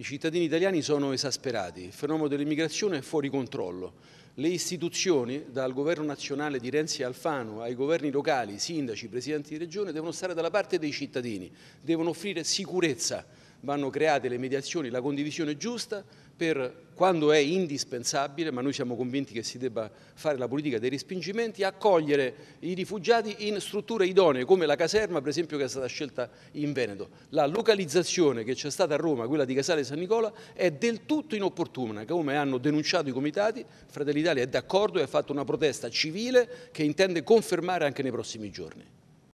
I cittadini italiani sono esasperati, il fenomeno dell'immigrazione è fuori controllo. Le istituzioni, dal governo nazionale di Renzi e Alfano ai governi locali, sindaci, presidenti di regione, devono stare dalla parte dei cittadini, devono offrire sicurezza vanno create le mediazioni, la condivisione giusta per quando è indispensabile, ma noi siamo convinti che si debba fare la politica dei respingimenti, accogliere i rifugiati in strutture idonee, come la caserma per esempio che è stata scelta in Veneto. La localizzazione che c'è stata a Roma, quella di Casale San Nicola, è del tutto inopportuna, come hanno denunciato i comitati, Fratelli d'Italia è d'accordo e ha fatto una protesta civile che intende confermare anche nei prossimi giorni.